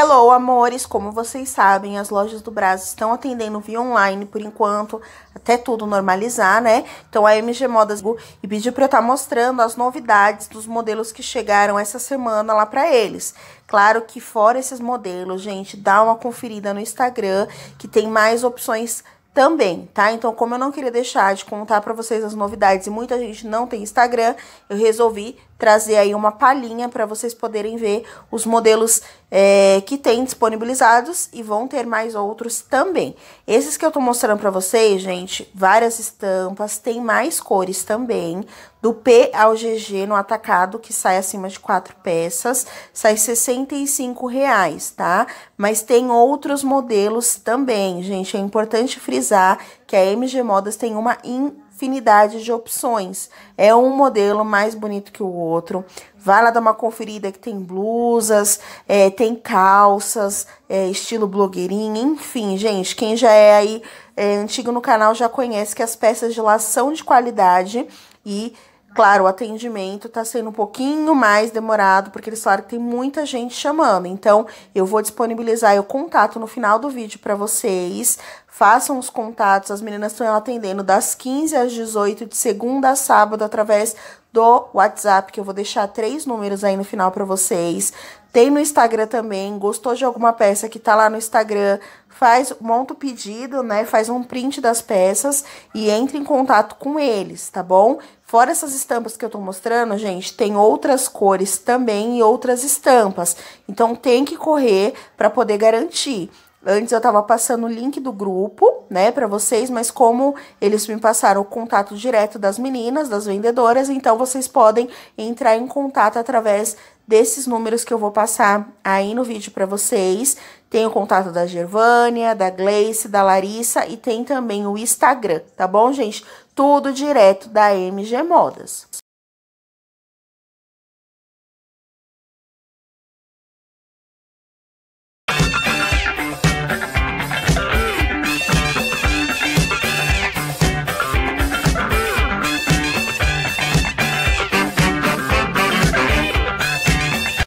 Hello, amores! Como vocês sabem, as lojas do Brasil estão atendendo via online por enquanto, até tudo normalizar, né? Então a MG Modas e pediu para eu estar tá mostrando as novidades dos modelos que chegaram essa semana lá para eles. Claro que fora esses modelos, gente, dá uma conferida no Instagram, que tem mais opções também, tá? Então, como eu não queria deixar de contar para vocês as novidades e muita gente não tem Instagram, eu resolvi trazer aí uma palhinha para vocês poderem ver os modelos é, que tem disponibilizados e vão ter mais outros também. Esses que eu tô mostrando para vocês, gente, várias estampas, tem mais cores também, do P ao GG no atacado, que sai acima de quatro peças, sai R$ 65,00, tá? Mas tem outros modelos também, gente. É importante frisar que a MG Modas tem uma in infinidade de opções. É um modelo mais bonito que o outro. Vai lá dar uma conferida que tem blusas, é, tem calças, é, estilo blogueirinha, enfim, gente. Quem já é aí é, antigo no canal já conhece que as peças de lá são de qualidade e Claro, o atendimento está sendo um pouquinho mais demorado, porque eles falaram que tem muita gente chamando. Então, eu vou disponibilizar o contato no final do vídeo para vocês. Façam os contatos, as meninas estão atendendo das 15 às 18, de segunda a sábado, através do WhatsApp, que eu vou deixar três números aí no final para vocês. Tem no Instagram também. Gostou de alguma peça que tá lá no Instagram? Faz, monta o pedido, né? Faz um print das peças e entre em contato com eles, tá bom? Fora essas estampas que eu tô mostrando, gente, tem outras cores também e outras estampas. Então, tem que correr para poder garantir. Antes eu tava passando o link do grupo, né, para vocês, mas como eles me passaram o contato direto das meninas, das vendedoras, então vocês podem entrar em contato através desses números que eu vou passar aí no vídeo para vocês. Tem o contato da Gervânia, da Gleice, da Larissa e tem também o Instagram, tá bom, gente? Tudo direto da MG Modas.